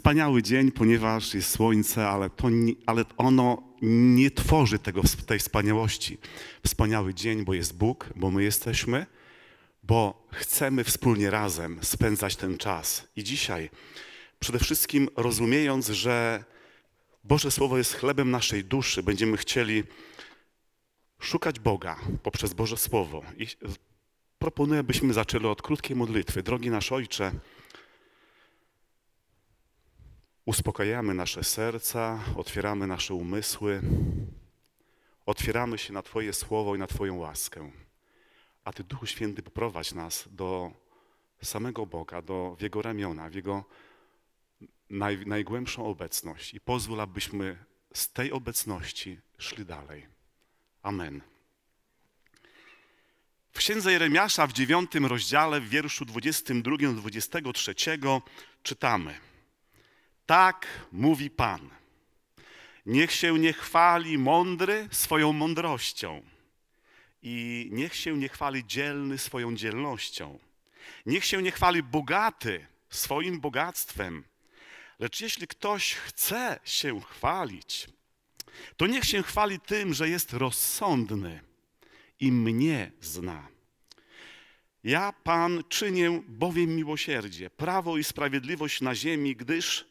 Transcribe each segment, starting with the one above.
wspaniały dzień, ponieważ jest słońce, ale, to, ale ono nie tworzy tego, tej wspaniałości. Wspaniały dzień, bo jest Bóg, bo my jesteśmy, bo chcemy wspólnie razem spędzać ten czas. I dzisiaj, przede wszystkim rozumiejąc, że Boże Słowo jest chlebem naszej duszy, będziemy chcieli szukać Boga poprzez Boże Słowo. I proponuję, byśmy zaczęli od krótkiej modlitwy. Drogi nasz Ojcze, Uspokajamy nasze serca, otwieramy nasze umysły, otwieramy się na Twoje słowo i na Twoją łaskę. A Ty, Duchu Święty, poprowadź nas do samego Boga, do, w Jego ramiona, w Jego naj, najgłębszą obecność i pozwól, abyśmy z tej obecności szli dalej. Amen. W księdze Jeremiasza w dziewiątym rozdziale, w wierszu 22-23 czytamy – tak mówi Pan. Niech się nie chwali mądry swoją mądrością i niech się nie chwali dzielny swoją dzielnością. Niech się nie chwali bogaty swoim bogactwem. Lecz jeśli ktoś chce się chwalić, to niech się chwali tym, że jest rozsądny i mnie zna. Ja, Pan, czynię bowiem miłosierdzie, prawo i sprawiedliwość na ziemi, gdyż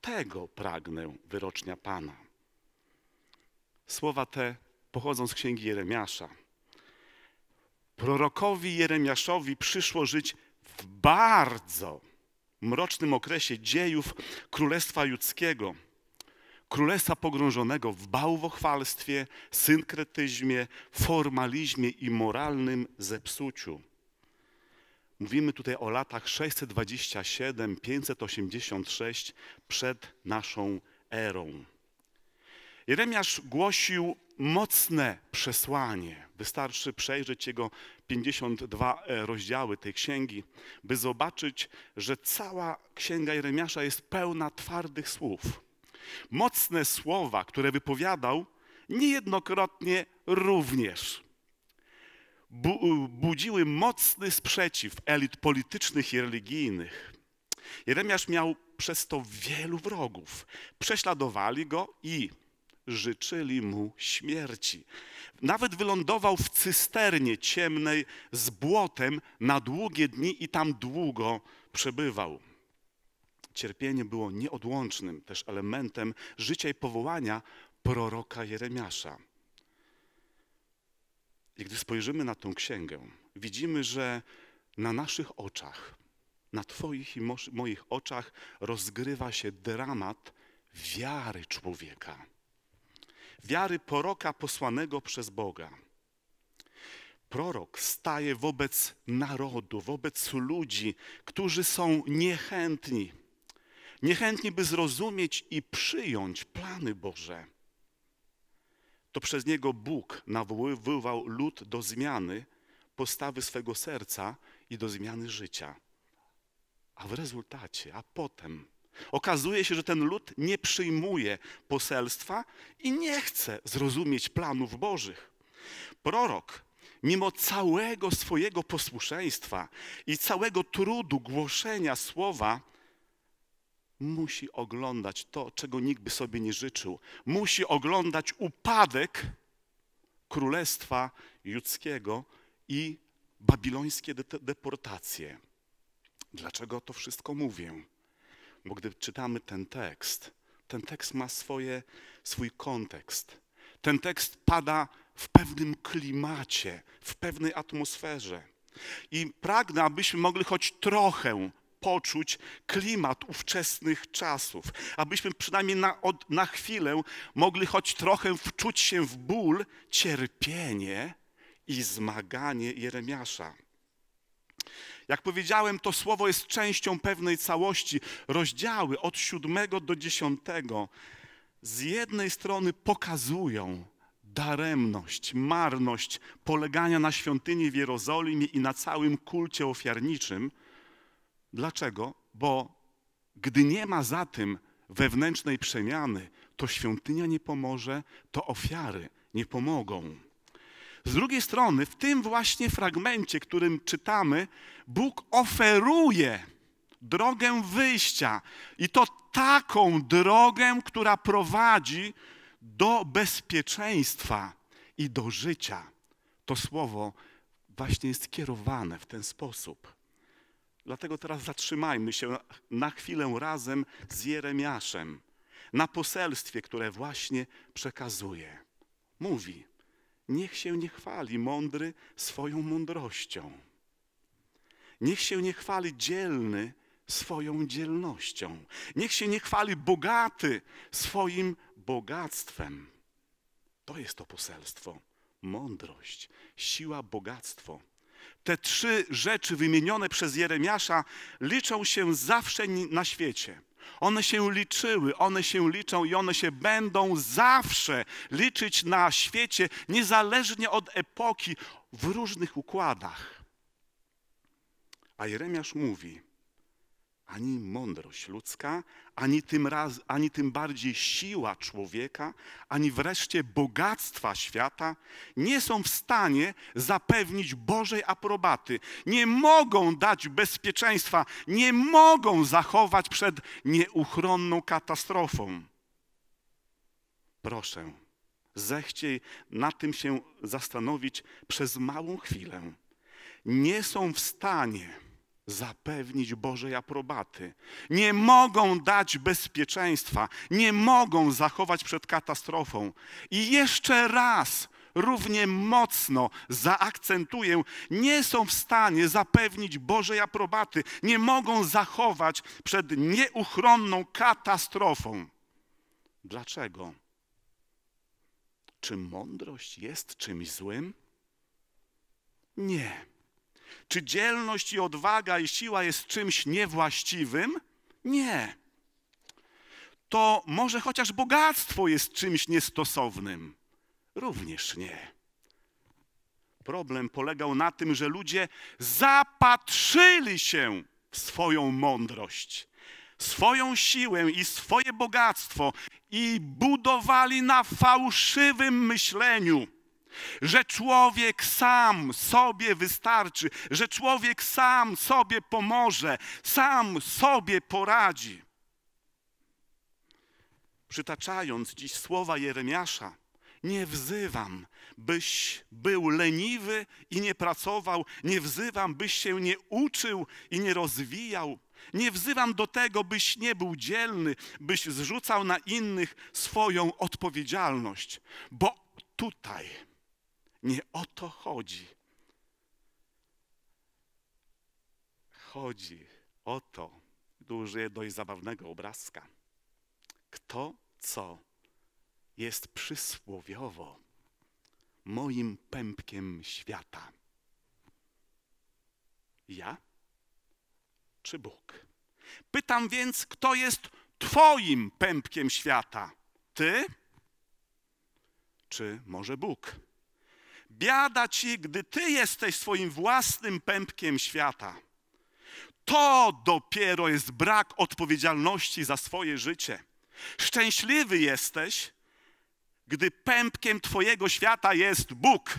tego pragnę wyrocznia Pana. Słowa te pochodzą z księgi Jeremiasza. Prorokowi Jeremiaszowi przyszło żyć w bardzo mrocznym okresie dziejów Królestwa Judzkiego, Królestwa pogrążonego w bałwochwalstwie, synkretyzmie, formalizmie i moralnym zepsuciu. Mówimy tutaj o latach 627, 586 przed naszą erą. Jeremiasz głosił mocne przesłanie. Wystarczy przejrzeć jego 52 e, rozdziały tej księgi, by zobaczyć, że cała księga Jeremiasza jest pełna twardych słów. Mocne słowa, które wypowiadał, niejednokrotnie również bu budziły mocny sprzeciw elit politycznych i religijnych. Jeremiasz miał przez to wielu wrogów. Prześladowali go i życzyli mu śmierci. Nawet wylądował w cysternie ciemnej z błotem na długie dni i tam długo przebywał. Cierpienie było nieodłącznym też elementem życia i powołania proroka Jeremiasza. I gdy spojrzymy na tą księgę, widzimy, że na naszych oczach, na Twoich i moich oczach rozgrywa się dramat wiary człowieka. Wiary proroka posłanego przez Boga. Prorok staje wobec narodu, wobec ludzi, którzy są niechętni. Niechętni, by zrozumieć i przyjąć plany Boże to przez niego Bóg nawoływał lud do zmiany postawy swego serca i do zmiany życia. A w rezultacie, a potem okazuje się, że ten lud nie przyjmuje poselstwa i nie chce zrozumieć planów Bożych. Prorok, mimo całego swojego posłuszeństwa i całego trudu głoszenia słowa, musi oglądać to, czego nikt by sobie nie życzył. Musi oglądać upadek królestwa judzkiego i babilońskie de- deportacje. Dlaczego to wszystko mówię? Bo gdy czytamy ten tekst, ten tekst ma swoje, swój kontekst. Ten tekst pada w pewnym klimacie, w pewnej atmosferze. I pragnę, abyśmy mogli choć trochę poczuć klimat ówczesnych czasów, abyśmy przynajmniej na, od, na chwilę mogli choć trochę wczuć się w ból, cierpienie i zmaganie Jeremiasza. Jak powiedziałem, to słowo jest częścią pewnej całości. Rozdziały od siódmego do dziesiątego z jednej strony pokazują daremność, marność polegania na świątyni w Jerozolimie i na całym kulcie ofiarniczym – Dlaczego? Bo gdy nie ma za tym wewnętrznej przemiany, to świątynia nie pomoże, to ofiary nie pomogą. Z drugiej strony, w tym właśnie fragmencie, którym czytamy, Bóg oferuje drogę wyjścia i to taką drogę, która prowadzi do bezpieczeństwa i do życia. To słowo właśnie jest kierowane w ten sposób. Dlatego teraz zatrzymajmy się na chwilę razem z Jeremiaszem, na poselstwie, które właśnie przekazuje. Mówi, niech się nie chwali mądry swoją mądrością. Niech się nie chwali dzielny swoją dzielnością. Niech się nie chwali bogaty swoim bogactwem. To jest to poselstwo. Mądrość, siła, bogactwo te trzy rzeczy wymienione przez Jeremiasza liczą się zawsze na świecie. One się liczyły, one się liczą i one się będą zawsze liczyć na świecie, niezależnie od epoki, w różnych układach. A Jeremiasz mówi, ani mądrość ludzka, ani tym, raz, ani tym bardziej siła człowieka, ani wreszcie bogactwa świata nie są w stanie zapewnić Bożej aprobaty. Nie mogą dać bezpieczeństwa, nie mogą zachować przed nieuchronną katastrofą. Proszę, zechciej na tym się zastanowić przez małą chwilę. Nie są w stanie zapewnić Bożej aprobaty. Nie mogą dać bezpieczeństwa, nie mogą zachować przed katastrofą. I jeszcze raz równie mocno zaakcentuję, nie są w stanie zapewnić Bożej aprobaty, nie mogą zachować przed nieuchronną katastrofą. Dlaczego? Czy mądrość jest czymś złym? Nie czy dzielność i odwaga i siła jest czymś niewłaściwym? Nie. To może chociaż bogactwo jest czymś niestosownym? Również nie. Problem polegał na tym, że ludzie zapatrzyli się w swoją mądrość, swoją siłę i swoje bogactwo i budowali na fałszywym myśleniu że człowiek sam sobie wystarczy, że człowiek sam sobie pomoże, sam sobie poradzi. Przytaczając dziś słowa Jeremiasza, nie wzywam, byś był leniwy i nie pracował, nie wzywam, byś się nie uczył i nie rozwijał. Nie wzywam do tego, byś nie był dzielny, byś zrzucał na innych swoją odpowiedzialność, bo tutaj nie o to chodzi. Chodzi o to, tu użyję dość zabawnego obrazka. Kto co jest przysłowiowo moim pępkiem świata. Ja czy Bóg? Pytam więc, kto jest Twoim pępkiem świata? Ty czy może Bóg? Biada ci, gdy ty jesteś swoim własnym pępkiem świata. To dopiero jest brak odpowiedzialności za swoje życie. Szczęśliwy jesteś, gdy pępkiem Twojego świata jest Bóg.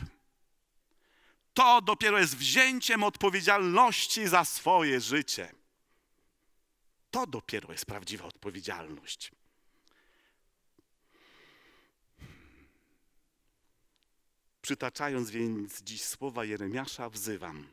To dopiero jest wzięciem odpowiedzialności za swoje życie. To dopiero jest prawdziwa odpowiedzialność. Przytaczając więc dziś słowa Jeremiasza, wzywam.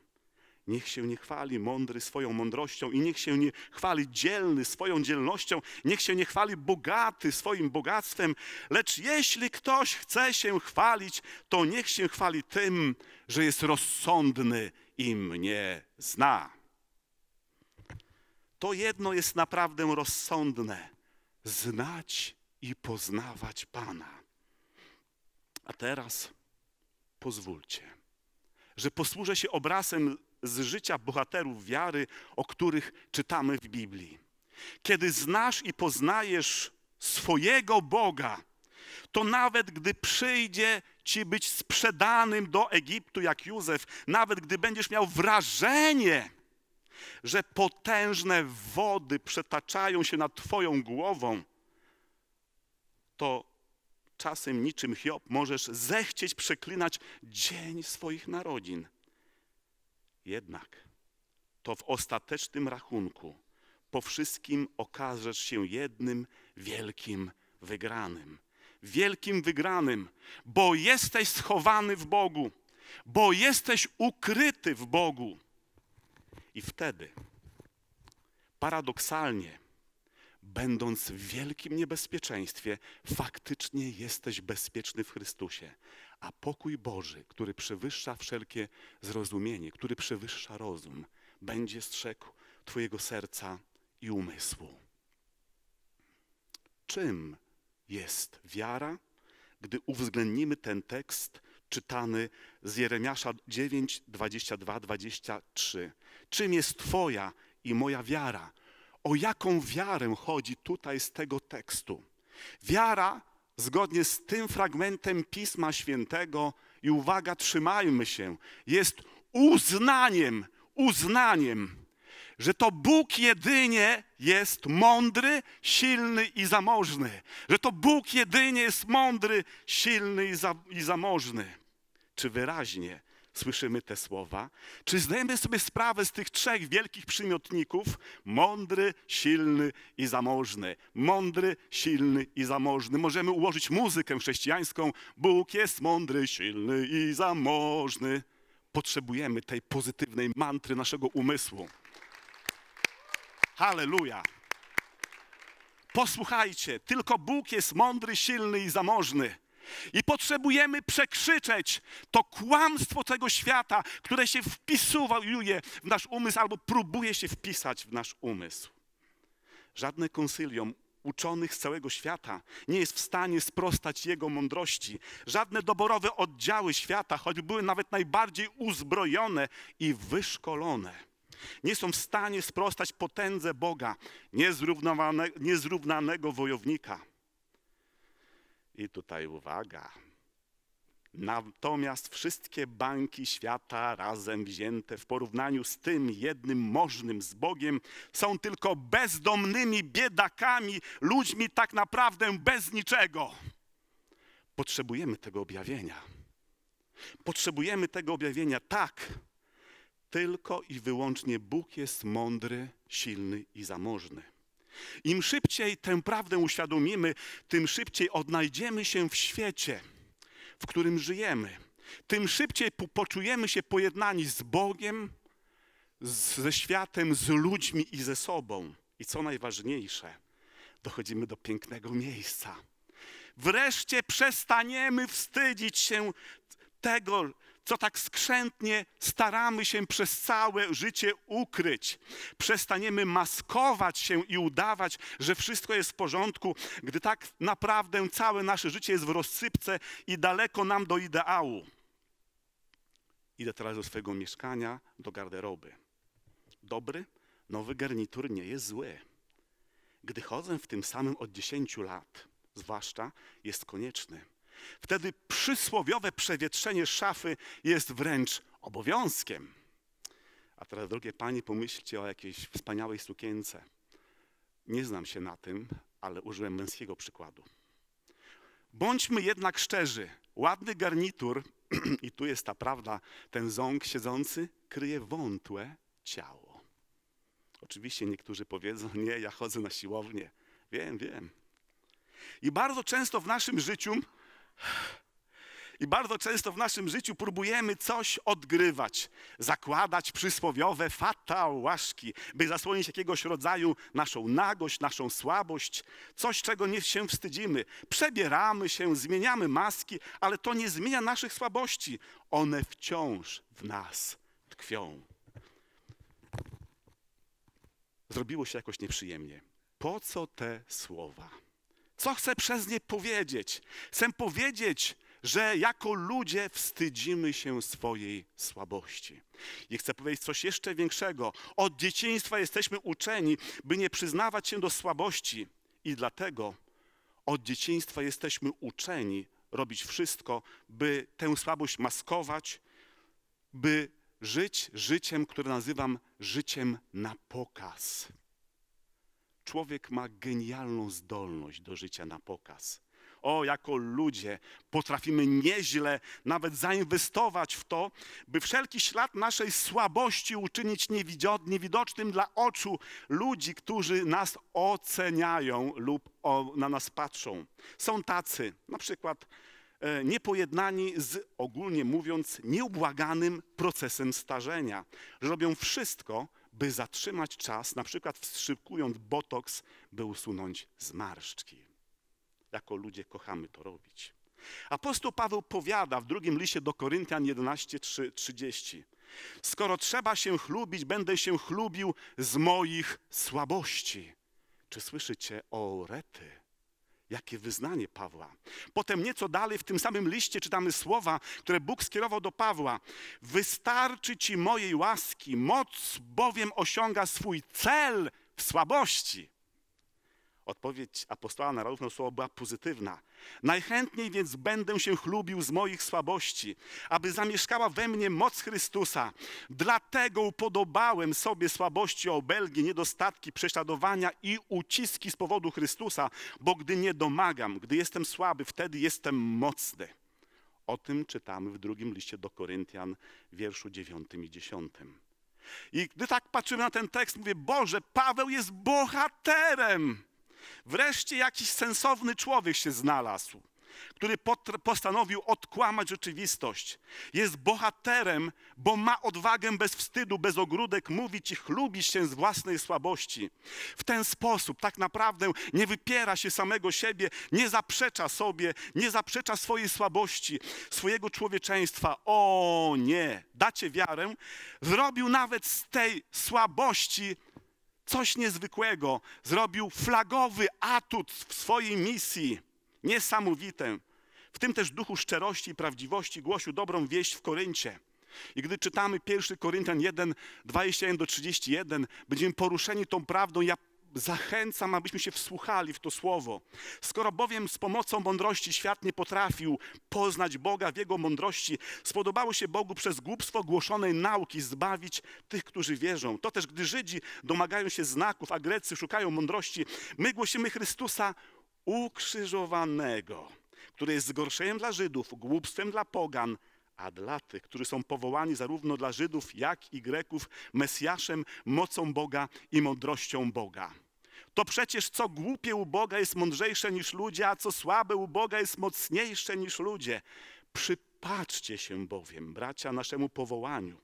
Niech się nie chwali mądry swoją mądrością i niech się nie chwali dzielny swoją dzielnością, niech się nie chwali bogaty swoim bogactwem, lecz jeśli ktoś chce się chwalić, to niech się chwali tym, że jest rozsądny i mnie zna. To jedno jest naprawdę rozsądne: znać i poznawać Pana. A teraz pozwólcie, że posłużę się obrazem z życia bohaterów wiary, o których czytamy w Biblii. Kiedy znasz i poznajesz swojego Boga, to nawet gdy przyjdzie ci być sprzedanym do Egiptu jak Józef, nawet gdy będziesz miał wrażenie, że potężne wody przetaczają się nad Twoją głową, to Czasem niczym Hiob możesz zechcieć przeklinać dzień swoich narodzin. Jednak to w ostatecznym rachunku po wszystkim okażesz się jednym wielkim wygranym. Wielkim wygranym, bo jesteś schowany w Bogu, bo jesteś ukryty w Bogu. I wtedy paradoksalnie będąc w wielkim niebezpieczeństwie, faktycznie jesteś bezpieczny w Chrystusie. A pokój Boży, który przewyższa wszelkie zrozumienie, który przewyższa rozum, będzie strzegł Twojego serca i umysłu. Czym jest wiara, gdy uwzględnimy ten tekst czytany z Jeremiasza 9, 22, 23? Czym jest Twoja i moja wiara? o jaką wiarę chodzi tutaj z tego tekstu. Wiara, zgodnie z tym fragmentem Pisma Świętego, i uwaga, trzymajmy się, jest uznaniem, uznaniem, że to Bóg jedynie jest mądry, silny i zamożny. Że to Bóg jedynie jest mądry, silny i, za, i zamożny. Czy wyraźnie słyszymy te słowa? Czy zdajemy sobie sprawę z tych trzech wielkich przymiotników? Mądry, silny i zamożny. Mądry, silny i zamożny. Możemy ułożyć muzykę chrześcijańską. Bóg jest mądry, silny i zamożny. Potrzebujemy tej pozytywnej mantry naszego umysłu. Halleluja. Posłuchajcie, tylko Bóg jest mądry, silny i zamożny. I potrzebujemy przekrzyczeć to kłamstwo tego świata, które się wpisuje w nasz umysł albo próbuje się wpisać w nasz umysł. Żadne konsylium uczonych z całego świata nie jest w stanie sprostać jego mądrości. Żadne doborowe oddziały świata, choćby były nawet najbardziej uzbrojone i wyszkolone, nie są w stanie sprostać potędze Boga, niezrównanego wojownika. I tutaj uwaga. Natomiast wszystkie banki świata razem wzięte w porównaniu z tym jednym możnym z Bogiem są tylko bezdomnymi biedakami, ludźmi tak naprawdę bez niczego. Potrzebujemy tego objawienia. Potrzebujemy tego objawienia tak. Tylko i wyłącznie Bóg jest mądry, silny i zamożny. Im szybciej tę prawdę uświadomimy, tym szybciej odnajdziemy się w świecie, w którym żyjemy. Tym szybciej poczujemy się pojednani z Bogiem, z, ze światem, z ludźmi i ze sobą. I co najważniejsze, dochodzimy do pięknego miejsca. Wreszcie przestaniemy wstydzić się tego, co tak skrzętnie staramy się przez całe życie ukryć. Przestaniemy maskować się i udawać, że wszystko jest w porządku, gdy tak naprawdę całe nasze życie jest w rozsypce i daleko nam do ideału. Idę teraz do swojego mieszkania, do garderoby. Dobry, nowy garnitur nie jest zły. Gdy chodzę w tym samym od 10 lat, zwłaszcza, jest konieczny wtedy przysłowiowe przewietrzenie szafy jest wręcz obowiązkiem. A teraz, drogie panie, pomyślcie o jakiejś wspaniałej sukience. Nie znam się na tym, ale użyłem męskiego przykładu. Bądźmy jednak szczerzy. Ładny garnitur, i tu jest ta prawda, ten ząg siedzący, kryje wątłe ciało. Oczywiście niektórzy powiedzą, nie, ja chodzę na siłownię. Wiem, wiem. I bardzo często w naszym życiu i bardzo często w naszym życiu próbujemy coś odgrywać, zakładać przysłowiowe fatałaszki, by zasłonić jakiegoś rodzaju naszą nagość, naszą słabość, coś, czego nie się wstydzimy. Przebieramy się, zmieniamy maski, ale to nie zmienia naszych słabości. One wciąż w nas tkwią. Zrobiło się jakoś nieprzyjemnie. Po co te słowa? Co chcę przez nie powiedzieć? Chcę powiedzieć, że jako ludzie wstydzimy się swojej słabości. I chcę powiedzieć coś jeszcze większego. Od dzieciństwa jesteśmy uczeni, by nie przyznawać się do słabości, i dlatego od dzieciństwa jesteśmy uczeni robić wszystko, by tę słabość maskować, by żyć życiem, które nazywam życiem na pokaz człowiek ma genialną zdolność do życia na pokaz. O, jako ludzie potrafimy nieźle nawet zainwestować w to, by wszelki ślad naszej słabości uczynić niewidocznym dla oczu ludzi, którzy nas oceniają lub na nas patrzą. Są tacy, na przykład e, niepojednani z, ogólnie mówiąc, nieubłaganym procesem starzenia. Robią wszystko, by zatrzymać czas, na przykład wstrzykując botoks, by usunąć zmarszczki. Jako ludzie kochamy to robić. Apostoł Paweł powiada w drugim liście do Koryntian 11:30. Skoro trzeba się chlubić, będę się chlubił z moich słabości. Czy słyszycie o rety? Jakie wyznanie Pawła. Potem nieco dalej w tym samym liście czytamy słowa, które Bóg skierował do Pawła. Wystarczy ci mojej łaski, moc bowiem osiąga swój cel w słabości. Odpowiedź apostoła na słowo była pozytywna. Najchętniej więc będę się chlubił z moich słabości, aby zamieszkała we mnie moc Chrystusa. Dlatego upodobałem sobie słabości, obelgi, niedostatki, prześladowania i uciski z powodu Chrystusa, bo gdy nie domagam, gdy jestem słaby, wtedy jestem mocny. O tym czytamy w drugim liście do Koryntian, wierszu 9 i 10. I gdy tak patrzymy na ten tekst, mówię: Boże, Paweł jest bohaterem. Wreszcie jakiś sensowny człowiek się znalazł, który postanowił odkłamać rzeczywistość. Jest bohaterem, bo ma odwagę bez wstydu, bez ogródek mówić i chlubić się z własnej słabości. W ten sposób tak naprawdę nie wypiera się samego siebie, nie zaprzecza sobie, nie zaprzecza swojej słabości, swojego człowieczeństwa. O nie, dacie wiarę, zrobił nawet z tej słabości coś niezwykłego, zrobił flagowy atut w swojej misji, niesamowite. W tym też duchu szczerości i prawdziwości głosił dobrą wieść w Koryncie. I gdy czytamy 1 Koryntian 1, 21 do 31, będziemy poruszeni tą prawdą. Ja zachęcam, abyśmy się wsłuchali w to słowo. Skoro bowiem z pomocą mądrości świat nie potrafił poznać Boga w jego mądrości, spodobało się Bogu przez głupstwo głoszonej nauki zbawić tych, którzy wierzą. To też, gdy Żydzi domagają się znaków, a Grecy szukają mądrości, my głosimy Chrystusa ukrzyżowanego, który jest zgorszeniem dla Żydów, głupstwem dla Pogan a dla tych, którzy są powołani zarówno dla Żydów, jak i Greków, Mesjaszem, mocą Boga i mądrością Boga. To przecież co głupie u Boga jest mądrzejsze niż ludzie, a co słabe u Boga jest mocniejsze niż ludzie. Przypatrzcie się bowiem, bracia, naszemu powołaniu.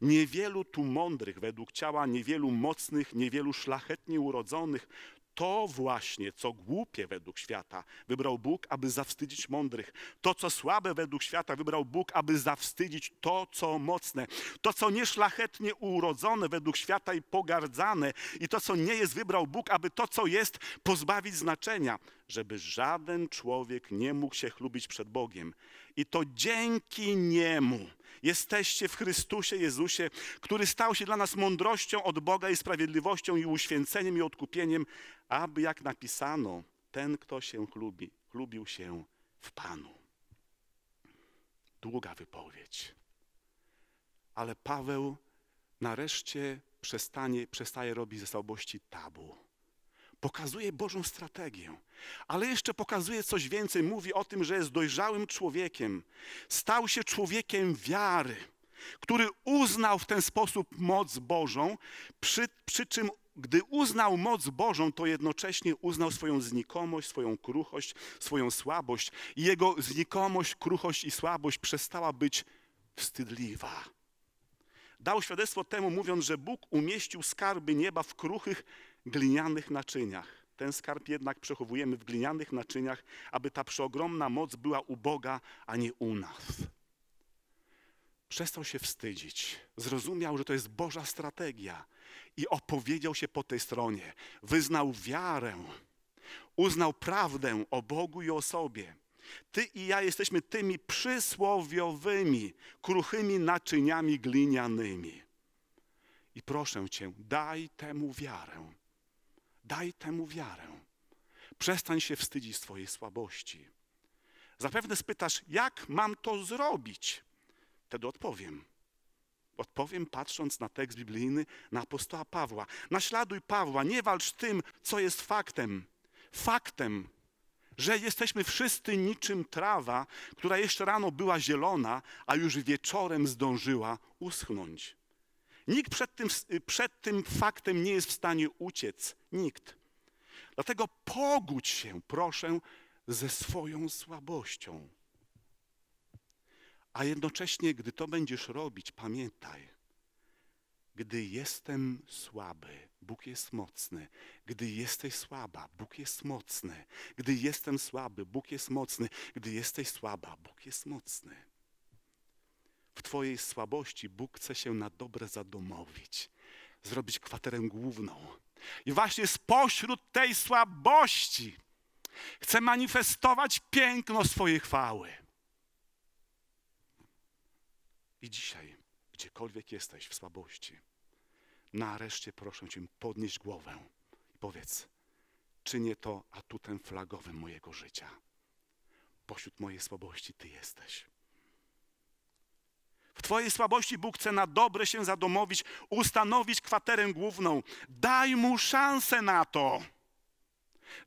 Niewielu tu mądrych według ciała, niewielu mocnych, niewielu szlachetnie urodzonych, to właśnie, co głupie według świata, wybrał Bóg, aby zawstydzić mądrych. To, co słabe według świata, wybrał Bóg, aby zawstydzić to, co mocne. To, co nieszlachetnie urodzone według świata i pogardzane, i to, co nie jest, wybrał Bóg, aby to, co jest, pozbawić znaczenia, żeby żaden człowiek nie mógł się chlubić przed Bogiem. I to dzięki Niemu Jesteście w Chrystusie Jezusie, który stał się dla nas mądrością od Boga i sprawiedliwością i uświęceniem i odkupieniem, aby jak napisano, ten, kto się chlubi, chlubił się w Panu. Długa wypowiedź. Ale Paweł nareszcie przestanie, przestaje robić ze słabości tabu. Pokazuje Bożą strategię, ale jeszcze pokazuje coś więcej. Mówi o tym, że jest dojrzałym człowiekiem. Stał się człowiekiem wiary, który uznał w ten sposób moc Bożą, przy, przy czym gdy uznał moc Bożą, to jednocześnie uznał swoją znikomość, swoją kruchość, swoją słabość. I jego znikomość, kruchość i słabość przestała być wstydliwa. Dał świadectwo temu, mówiąc, że Bóg umieścił skarby nieba w kruchych glinianych naczyniach. Ten skarb jednak przechowujemy w glinianych naczyniach, aby ta przeogromna moc była u Boga, a nie u nas. Przestał się wstydzić. Zrozumiał, że to jest Boża strategia i opowiedział się po tej stronie. Wyznał wiarę, uznał prawdę o Bogu i o sobie. Ty i ja jesteśmy tymi przysłowiowymi, kruchymi naczyniami glinianymi. I proszę Cię, daj temu wiarę. Daj temu wiarę. Przestań się wstydzić swojej słabości. Zapewne spytasz, jak mam to zrobić? Wtedy odpowiem. Odpowiem patrząc na tekst biblijny, na apostoła Pawła. Naśladuj Pawła, nie walcz tym, co jest faktem. Faktem, że jesteśmy wszyscy niczym trawa, która jeszcze rano była zielona, a już wieczorem zdążyła uschnąć. Nikt przed tym, y, przed tym faktem nie jest w stanie uciec. Nikt. Dlatego pogódź się, proszę, ze swoją słabością. A jednocześnie, gdy to będziesz robić, pamiętaj, gdy jestem słaby, Bóg jest mocny. Gdy jesteś słaba, Bóg jest mocny. Gdy jestem słaby, Bóg jest mocny. Gdy jesteś słaba, Bóg jest mocny. Twojej słabości Bóg chce się na dobre zadomowić, zrobić kwaterę główną. I właśnie spośród tej słabości chce manifestować piękno swojej chwały. I dzisiaj, gdziekolwiek jesteś w słabości, nareszcie proszę Cię podnieść głowę i powiedz, czynię to atutem flagowym mojego życia. Pośród mojej słabości Ty jesteś. W Twojej słabości Bóg chce na dobre się zadomowić, ustanowić kwaterę główną. Daj mu szansę na to.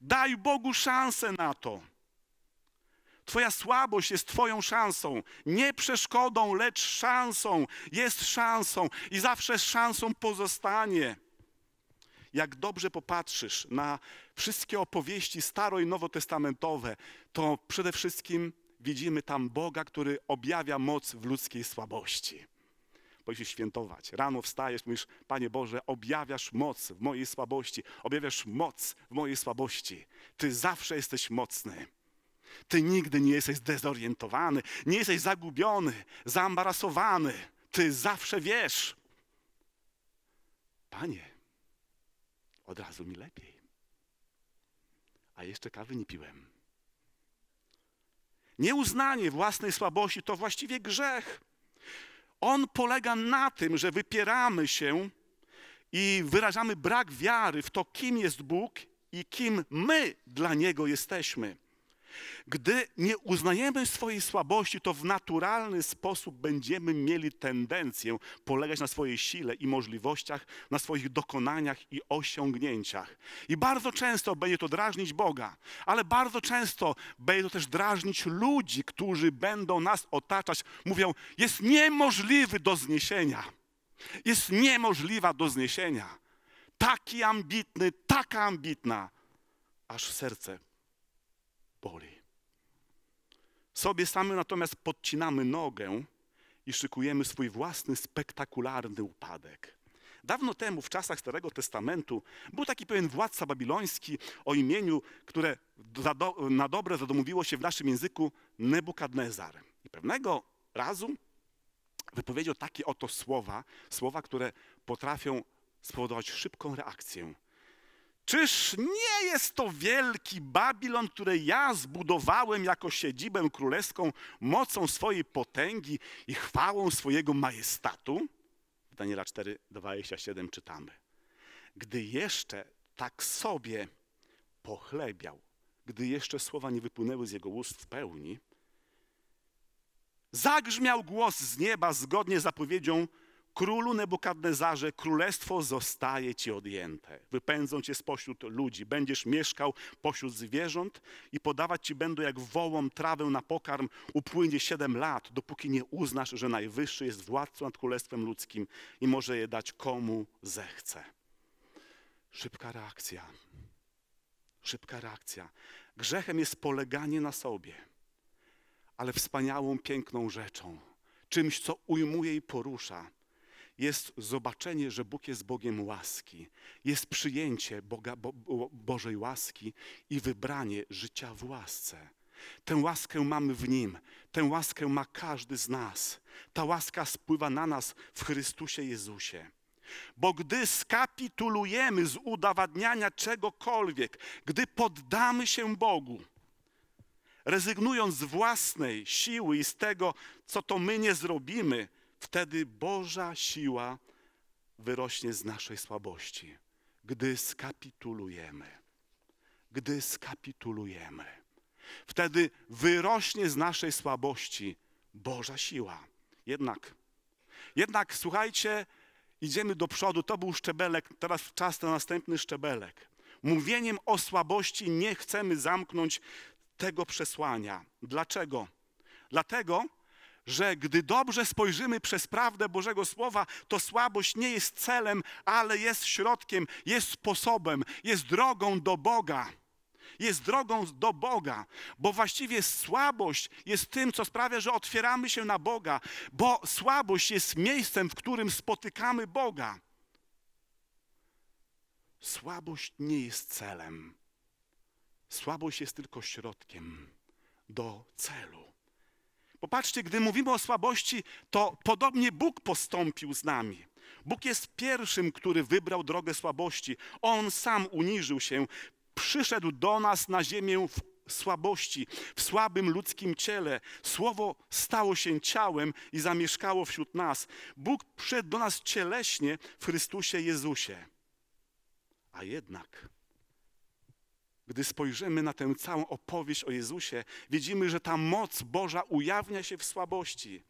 Daj Bogu szansę na to. Twoja słabość jest Twoją szansą. Nie przeszkodą, lecz szansą. Jest szansą i zawsze z szansą pozostanie. Jak dobrze popatrzysz na wszystkie opowieści staro- i nowotestamentowe, to przede wszystkim widzimy tam Boga, który objawia moc w ludzkiej słabości. Powinniśmy świętować. Rano wstajesz, mówisz, Panie Boże, objawiasz moc w mojej słabości, objawiasz moc w mojej słabości. Ty zawsze jesteś mocny. Ty nigdy nie jesteś zdezorientowany, nie jesteś zagubiony, zaambarasowany. Ty zawsze wiesz. Panie, od razu mi lepiej. A jeszcze kawy nie piłem. Nieuznanie własnej słabości to właściwie grzech. On polega na tym, że wypieramy się i wyrażamy brak wiary w to, kim jest Bóg i kim my dla Niego jesteśmy. Gdy nie uznajemy swojej słabości, to w naturalny sposób będziemy mieli tendencję polegać na swojej sile i możliwościach, na swoich dokonaniach i osiągnięciach. I bardzo często będzie to drażnić Boga, ale bardzo często będzie to też drażnić ludzi, którzy będą nas otaczać, mówią: Jest niemożliwy do zniesienia. Jest niemożliwa do zniesienia. Taki ambitny, taka ambitna, aż serce sobie sami natomiast podcinamy nogę i szykujemy swój własny spektakularny upadek. Dawno temu, w czasach Starego Testamentu, był taki pewien władca babiloński o imieniu, które na dobre zadomowiło się w naszym języku Nebukadnezar. I pewnego razu wypowiedział takie oto słowa, słowa, które potrafią spowodować szybką reakcję Czyż nie jest to wielki Babilon, który ja zbudowałem jako siedzibę królewską mocą swojej potęgi i chwałą swojego majestatu? Daniela 4, 27 czytamy. Gdy jeszcze tak sobie pochlebiał, gdy jeszcze słowa nie wypłynęły z jego ust w pełni, zagrzmiał głos z nieba zgodnie z zapowiedzią Królu Nebukadnezarze, królestwo zostaje ci odjęte. Wypędzą cię spośród ludzi, będziesz mieszkał pośród zwierząt i podawać ci będą jak wołom trawę na pokarm. Upłynie siedem lat, dopóki nie uznasz, że Najwyższy jest władcą nad królestwem ludzkim i może je dać komu zechce. Szybka reakcja. Szybka reakcja. Grzechem jest poleganie na sobie, ale wspaniałą, piękną rzeczą, czymś, co ujmuje i porusza jest zobaczenie, że Bóg jest Bogiem łaski, jest przyjęcie Boga, Bo, Bo, Bożej łaski i wybranie życia w łasce. Tę łaskę mamy w Nim, tę łaskę ma każdy z nas. Ta łaska spływa na nas w Chrystusie Jezusie. Bo gdy skapitulujemy z udowadniania czegokolwiek, gdy poddamy się Bogu, rezygnując z własnej siły i z tego, co to my nie zrobimy, Wtedy Boża siła wyrośnie z naszej słabości, gdy skapitulujemy. Gdy skapitulujemy. Wtedy wyrośnie z naszej słabości Boża siła. Jednak, jednak słuchajcie, idziemy do przodu. To był szczebelek, teraz czas na następny szczebelek. Mówieniem o słabości nie chcemy zamknąć tego przesłania. Dlaczego? Dlatego, że gdy dobrze spojrzymy przez prawdę Bożego Słowa, to słabość nie jest celem, ale jest środkiem, jest sposobem, jest drogą do Boga. Jest drogą do Boga, bo właściwie słabość jest tym, co sprawia, że otwieramy się na Boga, bo słabość jest miejscem, w którym spotykamy Boga. Słabość nie jest celem. Słabość jest tylko środkiem do celu. Popatrzcie, gdy mówimy o słabości, to podobnie Bóg postąpił z nami. Bóg jest pierwszym, który wybrał drogę słabości. On sam uniżył się, przyszedł do nas na ziemię w słabości, w słabym ludzkim ciele. Słowo stało się ciałem i zamieszkało wśród nas. Bóg przyszedł do nas cieleśnie w Chrystusie Jezusie. A jednak gdy spojrzymy na tę całą opowieść o Jezusie, widzimy, że ta moc Boża ujawnia się w słabości.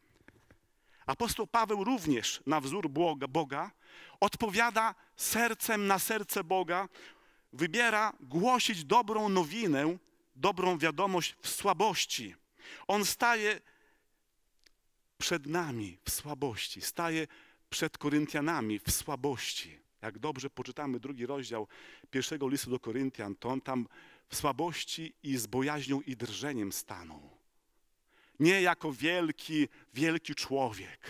Apostoł Paweł również na wzór Boga odpowiada sercem na serce Boga, wybiera głosić dobrą nowinę, dobrą wiadomość w słabości. On staje przed nami w słabości, staje przed Koryntianami w słabości. Jak dobrze poczytamy drugi rozdział pierwszego listu do Koryntian, to on tam w słabości i z bojaźnią i drżeniem stanął. Nie jako wielki, wielki człowiek.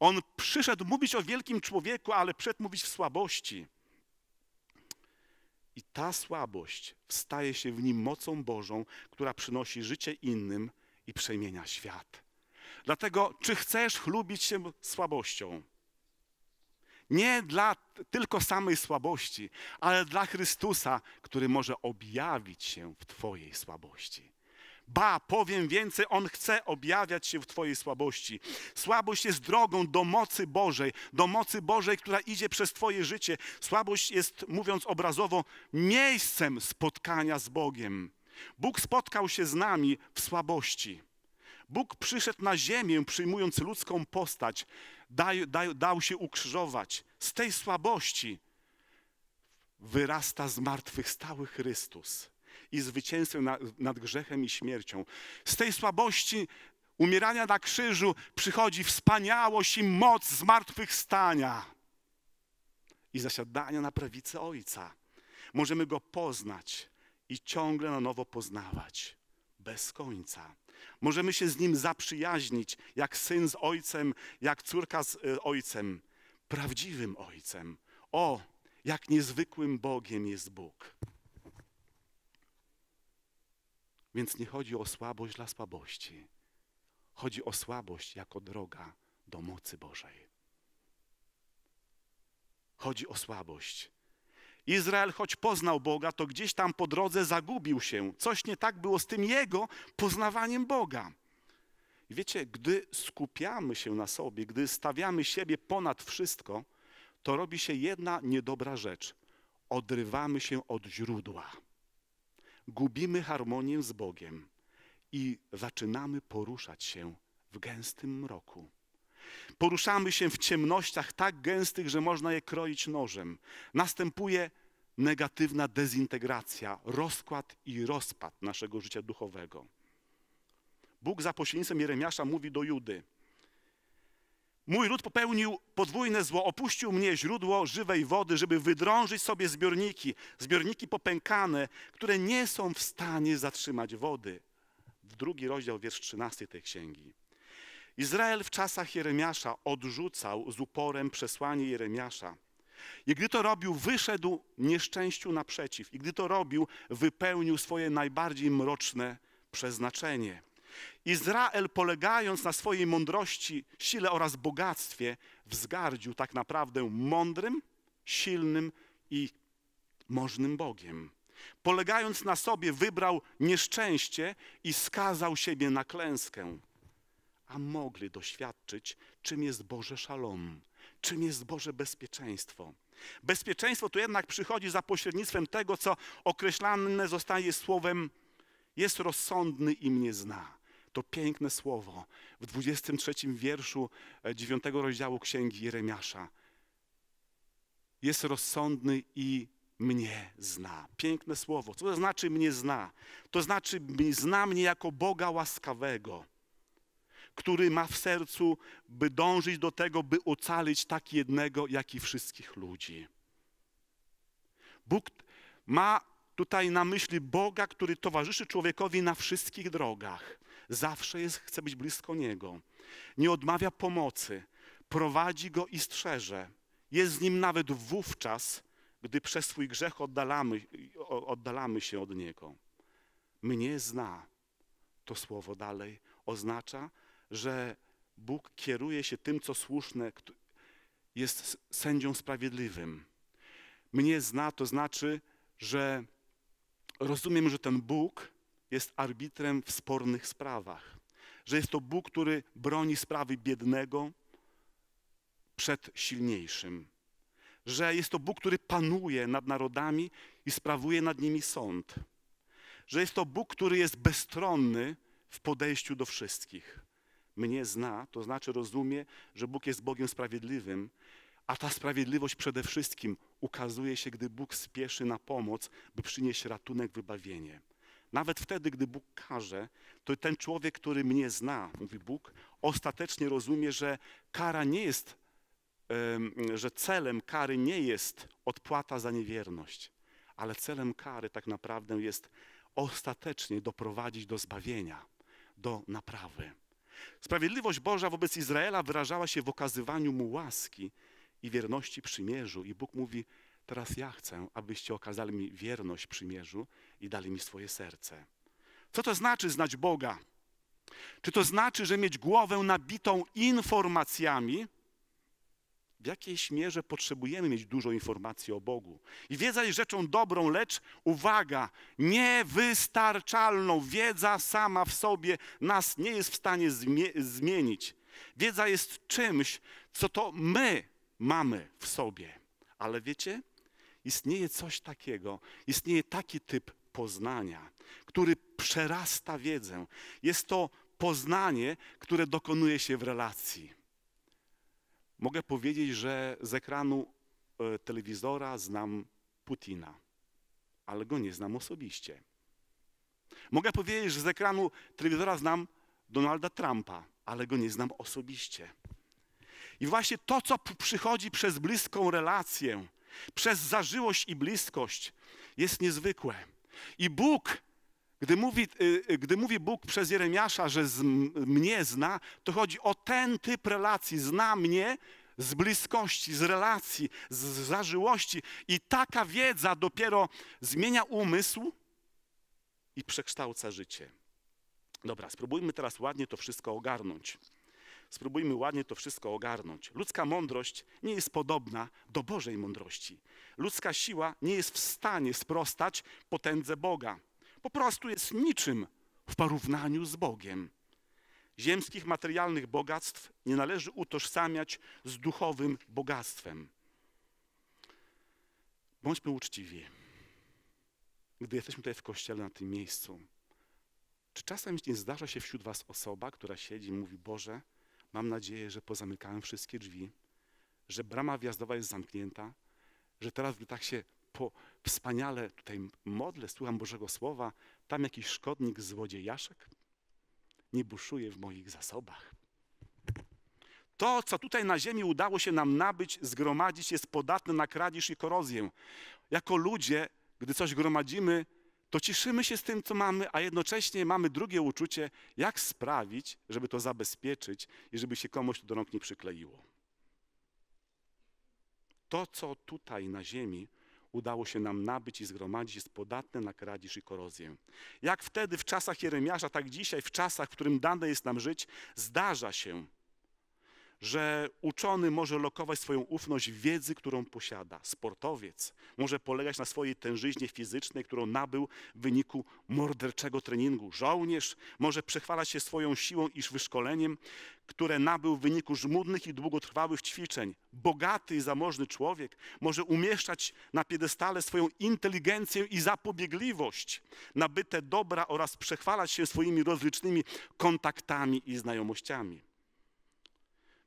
On przyszedł mówić o wielkim człowieku, ale przed mówić w słabości. I ta słabość staje się w nim mocą Bożą, która przynosi życie innym i przemienia świat. Dlatego, czy chcesz chlubić się słabością? Nie dla tylko samej słabości, ale dla Chrystusa, który może objawić się w Twojej słabości. Ba, powiem więcej, On chce objawiać się w Twojej słabości. Słabość jest drogą do mocy Bożej, do mocy Bożej, która idzie przez Twoje życie. Słabość jest, mówiąc obrazowo, miejscem spotkania z Bogiem. Bóg spotkał się z nami w słabości. Bóg przyszedł na ziemię, przyjmując ludzką postać, daj, daj, dał się ukrzyżować. Z tej słabości wyrasta zmartwychwstały Chrystus i zwycięstwo nad, nad grzechem i śmiercią. Z tej słabości umierania na krzyżu przychodzi wspaniałość i moc zmartwychwstania i zasiadania na prawicy Ojca. Możemy Go poznać i ciągle na nowo poznawać, bez końca. Możemy się z Nim zaprzyjaźnić, jak syn z ojcem, jak córka z e, ojcem, prawdziwym ojcem. O, jak niezwykłym Bogiem jest Bóg. Więc nie chodzi o słabość dla słabości. Chodzi o słabość jako droga do mocy Bożej. Chodzi o słabość Izrael, choć poznał Boga, to gdzieś tam po drodze zagubił się. Coś nie tak było z tym jego poznawaniem Boga. I wiecie, gdy skupiamy się na sobie, gdy stawiamy siebie ponad wszystko, to robi się jedna niedobra rzecz. Odrywamy się od źródła. Gubimy harmonię z Bogiem i zaczynamy poruszać się w gęstym mroku. Poruszamy się w ciemnościach tak gęstych, że można je kroić nożem. Następuje negatywna dezintegracja, rozkład i rozpad naszego życia duchowego. Bóg za pośrednictwem Jeremiasza mówi do Judy: Mój lud popełnił podwójne zło, opuścił mnie źródło żywej wody, żeby wydrążyć sobie zbiorniki, zbiorniki popękane, które nie są w stanie zatrzymać wody. W drugi rozdział, wiersz 13 tej księgi. Izrael w czasach Jeremiasza odrzucał z uporem przesłanie Jeremiasza i gdy to robił, wyszedł nieszczęściu naprzeciw. I gdy to robił, wypełnił swoje najbardziej mroczne przeznaczenie. Izrael, polegając na swojej mądrości, sile oraz bogactwie, wzgardził tak naprawdę mądrym, silnym i możnym Bogiem. Polegając na sobie, wybrał nieszczęście i skazał siebie na klęskę. A mogli doświadczyć, czym jest Boże szalom czym jest Boże bezpieczeństwo. Bezpieczeństwo to jednak przychodzi za pośrednictwem tego, co określane zostaje słowem jest rozsądny i mnie zna. To piękne słowo w 23 wierszu 9 e, rozdziału Księgi Jeremiasza. Jest rozsądny i mnie zna. Piękne słowo. Co to znaczy mnie zna? To znaczy zna mnie jako Boga łaskawego który ma w sercu, by dążyć do tego, by ocalić tak jednego, jak i wszystkich ludzi. Bóg ma tutaj na myśli Boga, który towarzyszy człowiekowi na wszystkich drogach. Zawsze jest, chce być blisko Niego. Nie odmawia pomocy, prowadzi Go i strzeże. Jest z Nim nawet wówczas, gdy przez swój grzech oddalamy, oddalamy się od Niego. Mnie zna. To słowo dalej oznacza, że Bóg kieruje się tym, co słuszne, jest sędzią sprawiedliwym. Mnie zna, to znaczy, że rozumiem, że ten Bóg jest arbitrem w spornych sprawach, że jest to Bóg, który broni sprawy biednego przed silniejszym, że jest to Bóg, który panuje nad narodami i sprawuje nad nimi sąd, że jest to Bóg, który jest bezstronny w podejściu do wszystkich mnie zna, to znaczy rozumie, że Bóg jest Bogiem sprawiedliwym, a ta sprawiedliwość przede wszystkim ukazuje się, gdy Bóg spieszy na pomoc, by przynieść ratunek, wybawienie. Nawet wtedy, gdy Bóg karze, to ten człowiek, który mnie zna, mówi Bóg, ostatecznie rozumie, że kara nie jest, że celem kary nie jest odpłata za niewierność, ale celem kary tak naprawdę jest ostatecznie doprowadzić do zbawienia, do naprawy. Sprawiedliwość Boża wobec Izraela wyrażała się w okazywaniu mu łaski i wierności przymierzu. I Bóg mówi: Teraz ja chcę, abyście okazali mi wierność przymierzu i dali mi swoje serce. Co to znaczy znać Boga? Czy to znaczy, że mieć głowę nabitą informacjami? w jakiejś mierze potrzebujemy mieć dużo informacji o Bogu. I wiedza jest rzeczą dobrą, lecz uwaga, niewystarczalną. Wiedza sama w sobie nas nie jest w stanie zmienić. Wiedza jest czymś, co to my mamy w sobie. Ale wiecie, istnieje coś takiego, istnieje taki typ poznania, który przerasta wiedzę. Jest to poznanie, które dokonuje się w relacji. Mogę powiedzieć, że z ekranu e, telewizora znam Putina, ale go nie znam osobiście. Mogę powiedzieć, że z ekranu telewizora znam Donalda Trumpa, ale go nie znam osobiście. I właśnie to, co przychodzi przez bliską relację, przez zażyłość i bliskość, jest niezwykłe. I Bóg gdy mówi, y, y, gdy mówi Bóg przez Jeremiasza, że z mnie zna, to chodzi o ten typ relacji. Zna mnie z bliskości, z relacji, z zażyłości. I taka wiedza dopiero zmienia umysł i przekształca życie. Dobra, spróbujmy teraz ładnie to wszystko ogarnąć. Spróbujmy ładnie to wszystko ogarnąć. Ludzka mądrość nie jest podobna do Bożej mądrości. Ludzka siła nie jest w stanie sprostać potędze Boga po prostu jest niczym w porównaniu z Bogiem. Ziemskich materialnych bogactw nie należy utożsamiać z duchowym bogactwem. Bądźmy uczciwi, gdy jesteśmy tutaj w kościele na tym miejscu. Czy czasem nie zdarza się wśród Was osoba, która siedzi i mówi: Boże, mam nadzieję, że pozamykałem wszystkie drzwi, że brama wjazdowa jest zamknięta, że teraz, by tak się po, wspaniale tutaj modlę, słucham Bożego Słowa, tam jakiś szkodnik, złodziejaszek nie buszuje w moich zasobach. To, co tutaj na ziemi udało się nam nabyć, zgromadzić, jest podatne na kradzież i korozję. Jako ludzie, gdy coś gromadzimy, to cieszymy się z tym, co mamy, a jednocześnie mamy drugie uczucie, jak sprawić, żeby to zabezpieczyć i żeby się komuś do rąk nie przykleiło. To, co tutaj na ziemi udało się nam nabyć i zgromadzić, jest podatne na kradzież i korozję. Jak wtedy w czasach Jeremiasza, tak dzisiaj w czasach, w którym dane jest nam żyć, zdarza się, że uczony może lokować swoją ufność w wiedzy, którą posiada. Sportowiec może polegać na swojej tężyźnie fizycznej, którą nabył w wyniku morderczego treningu. Żołnierz może przechwalać się swoją siłą i wyszkoleniem, które nabył w wyniku żmudnych i długotrwałych ćwiczeń. Bogaty i zamożny człowiek może umieszczać na piedestale swoją inteligencję i zapobiegliwość, nabyte dobra oraz przechwalać się swoimi rozlicznymi kontaktami i znajomościami.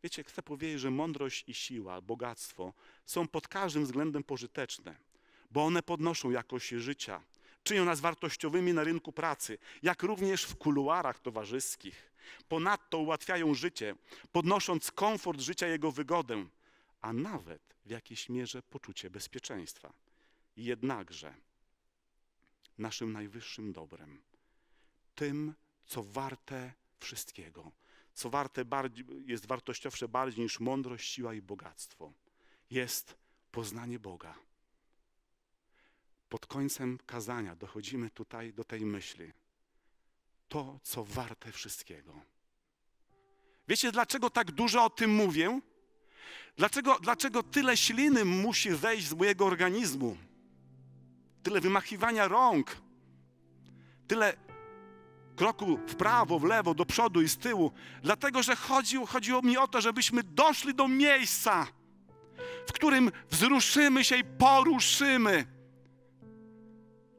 Wiecie, chcę powiedzieć, że mądrość i siła, bogactwo są pod każdym względem pożyteczne, bo one podnoszą jakość życia, czynią nas wartościowymi na rynku pracy, jak również w kuluarach towarzyskich. Ponadto ułatwiają życie, podnosząc komfort życia, jego wygodę, a nawet w jakiejś mierze poczucie bezpieczeństwa. Jednakże naszym najwyższym dobrem, tym, co warte wszystkiego, co warte bardziej, jest wartościowsze bardziej niż mądrość, siła i bogactwo. Jest poznanie Boga. Pod końcem kazania dochodzimy tutaj do tej myśli. To, co warte wszystkiego. Wiecie, dlaczego tak dużo o tym mówię? Dlaczego, dlaczego tyle śliny musi wejść z mojego organizmu? Tyle wymachiwania rąk, tyle kroku w prawo, w lewo, do przodu i z tyłu, dlatego że chodził, chodziło mi o to, żebyśmy doszli do miejsca, w którym wzruszymy się i poruszymy.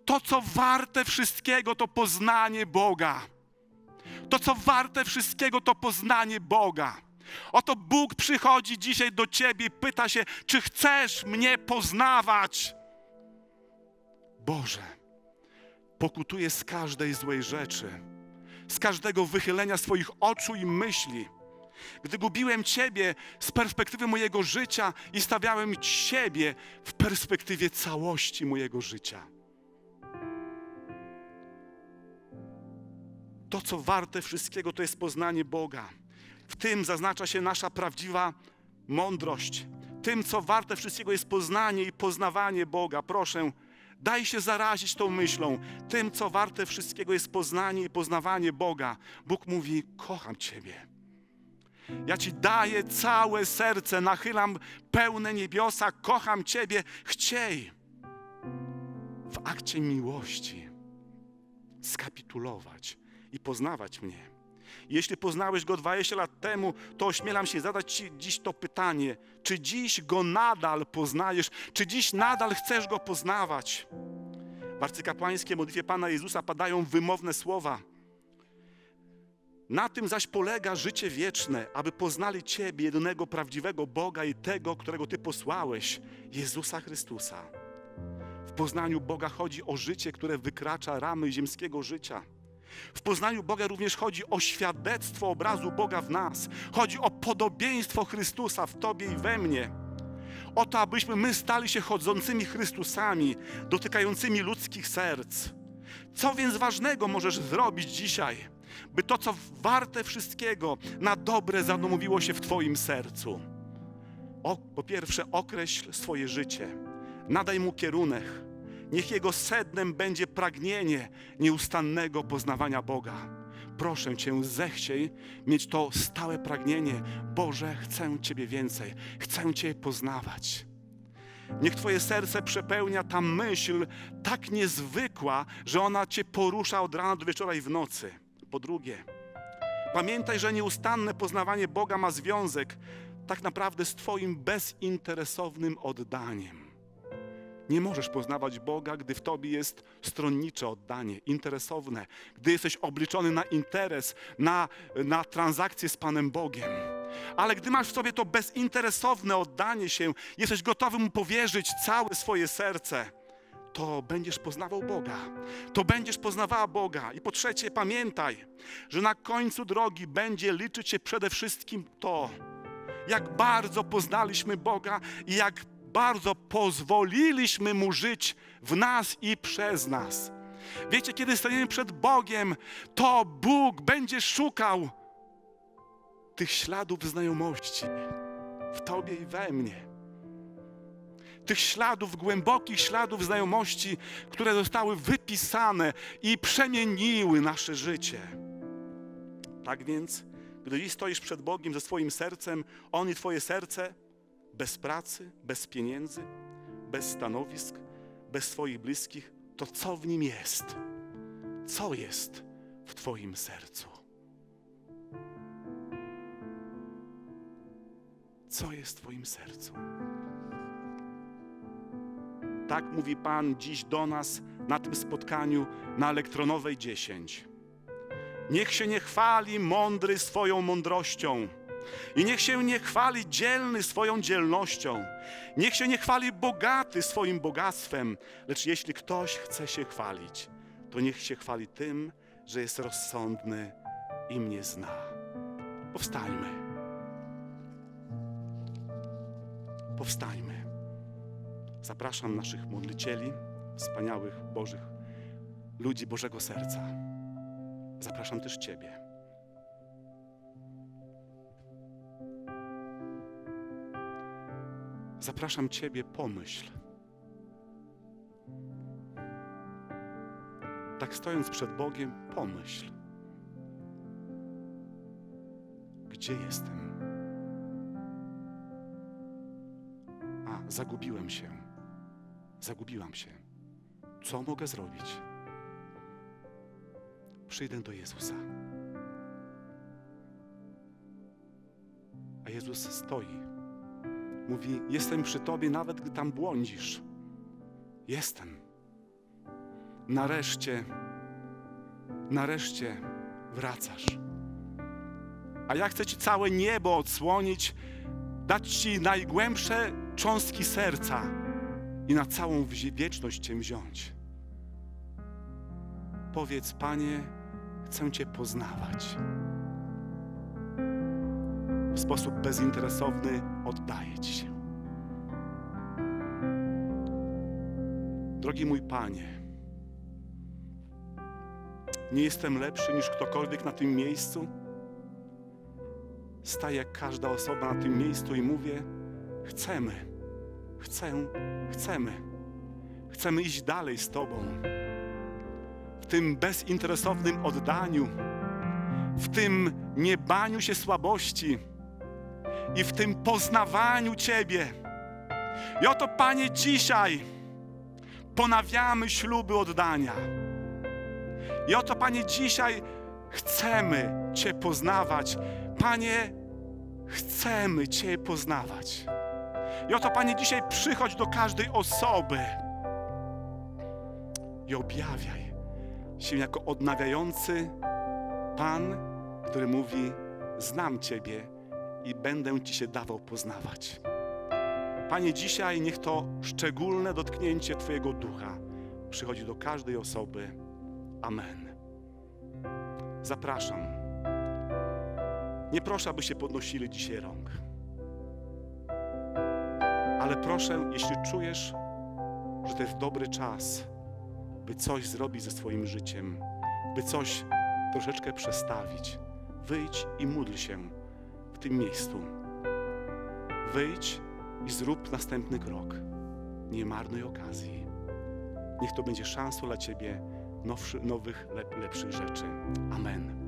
To, co warte wszystkiego, to poznanie Boga. To, co warte wszystkiego, to poznanie Boga. Oto Bóg przychodzi dzisiaj do ciebie i pyta się, czy chcesz mnie poznawać? Boże pokutuje z każdej złej rzeczy, z każdego wychylenia swoich oczu i myśli. Gdy gubiłem Ciebie z perspektywy mojego życia i stawiałem Ciebie w perspektywie całości mojego życia. To, co warte wszystkiego, to jest poznanie Boga. W tym zaznacza się nasza prawdziwa mądrość. Tym, co warte wszystkiego, jest poznanie i poznawanie Boga. Proszę, Daj się zarazić tą myślą. Tym, co warte wszystkiego jest poznanie i poznawanie Boga. Bóg mówi: Kocham Ciebie. Ja Ci daję całe serce, nachylam pełne niebiosa, kocham Ciebie. Chciej w akcie miłości skapitulować i poznawać mnie. Jeśli poznałeś go 20 lat temu, to ośmielam się zadać Ci dziś to pytanie: czy dziś go nadal poznajesz? Czy dziś nadal chcesz go poznawać? W arcykapłańskiej modlitwie Pana Jezusa padają wymowne słowa. Na tym zaś polega życie wieczne, aby poznali Ciebie, jedynego prawdziwego Boga i tego, którego Ty posłałeś, Jezusa Chrystusa. W poznaniu Boga chodzi o życie, które wykracza ramy ziemskiego życia. W poznaniu Boga również chodzi o świadectwo obrazu Boga w nas. Chodzi o podobieństwo Chrystusa w Tobie i we mnie. O to, abyśmy my stali się chodzącymi Chrystusami, dotykającymi ludzkich serc. Co więc ważnego możesz zrobić dzisiaj, by to, co warte wszystkiego, na dobre zadomowiło się w Twoim sercu? O, po pierwsze, określ swoje życie, nadaj mu kierunek Niech jego sednem będzie pragnienie nieustannego poznawania Boga. Proszę Cię, zechciej mieć to stałe pragnienie. Boże, chcę Ciebie więcej, chcę Cię poznawać. Niech Twoje serce przepełnia ta myśl tak niezwykła, że ona Cię porusza od rana do wieczora i w nocy. Po drugie, pamiętaj, że nieustanne poznawanie Boga ma związek tak naprawdę z Twoim bezinteresownym oddaniem. Nie możesz poznawać Boga, gdy w tobie jest stronnicze oddanie, interesowne, gdy jesteś obliczony na interes, na, na transakcje z Panem Bogiem. Ale gdy masz w sobie to bezinteresowne oddanie się, jesteś gotowy mu powierzyć całe swoje serce, to będziesz poznawał Boga. To będziesz poznawała Boga. I po trzecie, pamiętaj, że na końcu drogi będzie liczyć się przede wszystkim to, jak bardzo poznaliśmy Boga i jak bardzo pozwoliliśmy Mu żyć w nas i przez nas. Wiecie, kiedy stajemy przed Bogiem, to Bóg będzie szukał tych śladów znajomości w Tobie i we mnie. Tych śladów, głębokich śladów znajomości, które zostały wypisane i przemieniły nasze życie. Tak więc, gdy stoisz przed Bogiem ze swoim sercem, On i Twoje serce, bez pracy, bez pieniędzy, bez stanowisk, bez swoich bliskich, to co w nim jest? Co jest w Twoim sercu? Co jest w Twoim sercu? Tak mówi Pan dziś do nas na tym spotkaniu na elektronowej 10. Niech się nie chwali mądry swoją mądrością i niech się nie chwali dzielny swoją dzielnością, niech się nie chwali bogaty swoim bogactwem, lecz jeśli ktoś chce się chwalić, to niech się chwali tym, że jest rozsądny i mnie zna. Powstańmy. Powstańmy. Zapraszam naszych modlicieli, wspaniałych Bożych ludzi Bożego Serca. Zapraszam też Ciebie. Zapraszam Ciebie, pomyśl. Tak stojąc przed Bogiem, pomyśl. Gdzie jestem? A, zagubiłem się. Zagubiłam się. Co mogę zrobić? Przyjdę do Jezusa. A Jezus stoi Mówi: Jestem przy Tobie, nawet gdy tam błądzisz. Jestem. Nareszcie, nareszcie wracasz. A ja chcę Ci całe niebo odsłonić, dać Ci najgłębsze cząstki serca i na całą wieczność Cię wziąć. Powiedz, Panie, chcę Cię poznawać w sposób bezinteresowny Oddaję Ci się. Drogi mój Panie, nie jestem lepszy niż ktokolwiek na tym miejscu. Staje jak każda osoba na tym miejscu i mówię: Chcemy, chcę, chcemy. Chcemy iść dalej z Tobą. W tym bezinteresownym oddaniu, w tym niebaniu się słabości i w tym poznawaniu Ciebie. I oto, Panie, dzisiaj ponawiamy śluby oddania. I oto, Panie, dzisiaj chcemy Cię poznawać. Panie, chcemy Cię poznawać. I oto, Panie, dzisiaj przychodź do każdej osoby i objawiaj się jako odnawiający Pan, który mówi: Znam Ciebie i będę Ci się dawał poznawać. Panie, dzisiaj niech to szczególne dotknięcie Twojego ducha przychodzi do każdej osoby. Amen. Zapraszam. Nie proszę, aby się podnosili dzisiaj rąk. Ale proszę, jeśli czujesz, że to jest dobry czas, by coś zrobić ze swoim życiem, by coś troszeczkę przestawić, wyjdź i módl się tym miejscu. Wyjdź i zrób następny krok. Nie marnuj okazji. Niech to będzie szansą dla Ciebie nowszy, nowych, lep, lepszych rzeczy. Amen.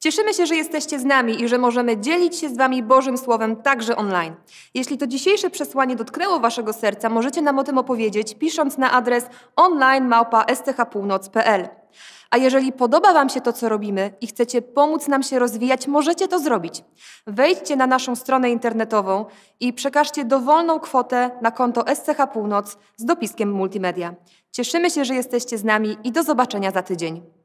Cieszymy się, że jesteście z nami i że możemy dzielić się z Wami Bożym Słowem także online. Jeśli to dzisiejsze przesłanie dotknęło Waszego serca, możecie nam o tym opowiedzieć, pisząc na adres online.małpa.schpółnoc.pl. A jeżeli podoba Wam się to, co robimy i chcecie pomóc nam się rozwijać, możecie to zrobić. Wejdźcie na naszą stronę internetową i przekażcie dowolną kwotę na konto SCH Północ z dopiskiem Multimedia. Cieszymy się, że jesteście z nami i do zobaczenia za tydzień.